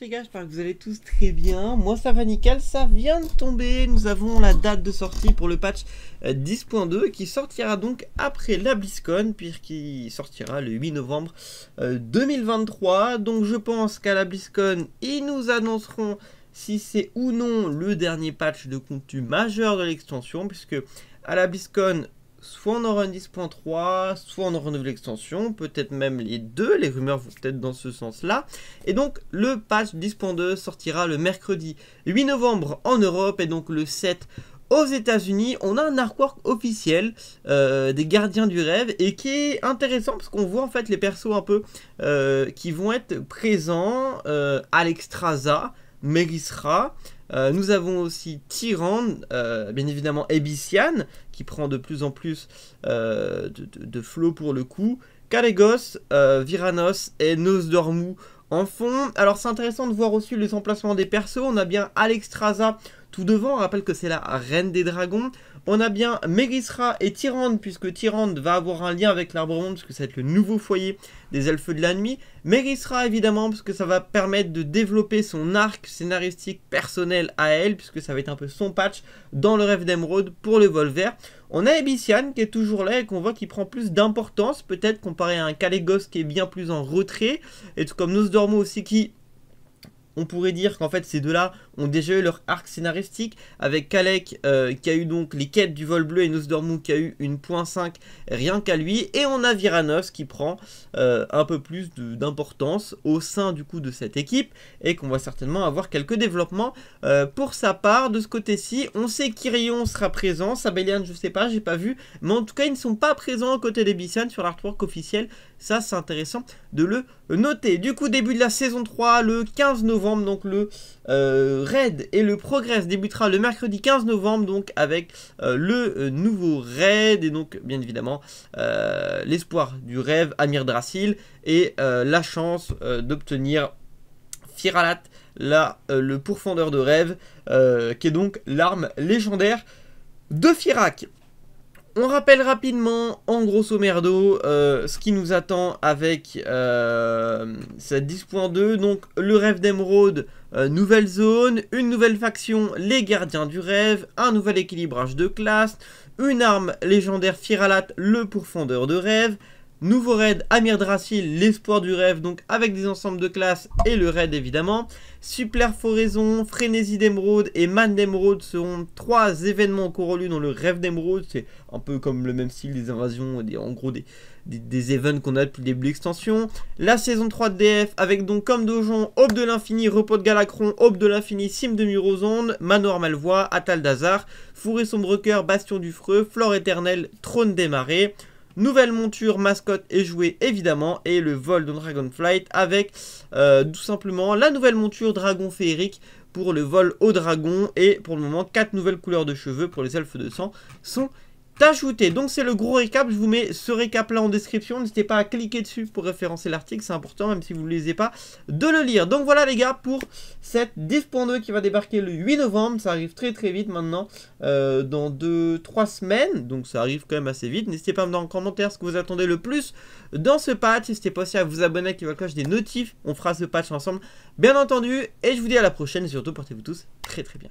les gars, j'espère que vous allez tous très bien. Moi ça va nickel, ça vient de tomber. Nous avons la date de sortie pour le patch 10.2 euh, qui sortira donc après la BlizzCon puisqu'il sortira le 8 novembre 2023. Euh, donc je pense qu'à la BlizzCon, ils nous annonceront si c'est ou non le dernier patch de contenu majeur de l'extension puisque à la BlizzCon, soit on aura un 10.3, soit on aura une nouvelle extension, peut-être même les deux, les rumeurs vont peut-être dans ce sens-là. Et donc le patch 10.2 sortira le mercredi 8 novembre en Europe et donc le 7 aux États-Unis, on a un artwork officiel euh, des Gardiens du Rêve et qui est intéressant parce qu'on voit en fait les persos un peu euh, qui vont être présents. Euh, à l'extrasa. Mérisra. Euh, nous avons aussi Tyrande, euh, bien évidemment Ebisian, qui prend de plus en plus euh, de, de, pour le coup. Calegos, Viranos et Nosdormu en fond. Alors c'est intéressant de voir aussi les emplacements des persos. On a bien Alexstrasza tout devant. On rappelle que c'est la reine des dragons. On a bien Megisra et Tyrande, puisque Tyrande va avoir un lien avec l'arbre monde, puisque ça va être le nouveau foyer des elfes de la nuit. Megisra, évidemment, parce que ça va permettre de développer son arc scénaristique personnel à elle, puisque ça va être un peu son patch dans le rêve d'Emeraude pour le vol vert. On a Ebisian qui est toujours là et qu'on voit qu'il prend plus d'importance, peut-être comparé à un Kalegos qui est bien plus en retrait, et tout comme Nosdormo aussi qui, on pourrait dire qu'en fait ces deux-là ont déjà eu leur arc scénaristique, avec Kalec euh, qui a eu donc les quêtes du vol bleu et Nosdormu qui a eu une .5 rien qu'à lui, et on a Viranos qui prend euh, un peu plus d'importance au sein du coup de cette équipe, et qu'on va certainement avoir quelques développements euh, pour sa part de ce côté-ci. On sait qu'Irion sera présent, Sabellian je sais pas, j'ai pas vu, mais en tout cas ils ne sont pas présents aux côtés des Bissan sur l'artwork officiel, ça c'est intéressant de le noter. Du coup début de la saison 3 le 15 novembre, donc le raid et le progrès débutera le mercredi 15 novembre donc avec euh, le euh, nouveau raid et donc bien évidemment euh, l'espoir du rêve Amir Drasil et la chance d'obtenir Firalat, la, le pourfendeur de rêve qui est donc l'arme légendaire de Firak. On rappelle rapidement, en grosso merdo, euh, ce qui nous attend avec euh, cette 10.2. Donc, le rêve d'émeraude, euh, nouvelle zone, une nouvelle faction, les gardiens du rêve, un nouvel équilibrage de classe, une arme légendaire Firalat, le pourfendeur de rêve, Nouveau raid Amir Dracil, l'espoir du rêve, donc avec des ensembles de classes et le raid évidemment. Foraison, Frénésie d'Emeraude et Man d'Emeraude seront trois événements encore dans le rêve d'Emeraude. C'est un peu comme le même style des invasions, en gros des, des, events qu'on a depuis le début de La saison 3 de DF avec donc comme Dojon, Aube de l'Infini, Repos de Galacron, Aube de l'Infini, Cime de Murosonde, Manoir Malvois, Atal d'Azar, Fourré Sombre Cœur, Bastion du Freux, Flore Éternelle, Trône des marées. Nouvelle monture, mascotte et jouée évidemment et le vol de Dragonflight avec euh, tout simplement la nouvelle monture dragon féerique pour le vol au dragon et pour le moment 4 nouvelles couleurs de cheveux pour les elfes de sang sont t'ajouter, Donc c'est le gros récap, je vous mets ce récap là en description, n'hésitez pas à cliquer dessus pour référencer l'article, c'est important même si vous ne lisez pas, de le lire. Donc voilà les gars pour cette 10.2 qui va débarquer le 8 novembre, ça arrive très très vite maintenant, euh, dans 2-3 semaines, donc ça arrive quand même assez vite. N'hésitez pas à me dire en commentaire ce que vous attendez le plus dans ce patch, n'hésitez pas aussi à vous abonner, qui la cloche des notifs, on fera ce patch ensemble bien entendu, et je vous dis à la prochaine et surtout portez-vous tous très très bien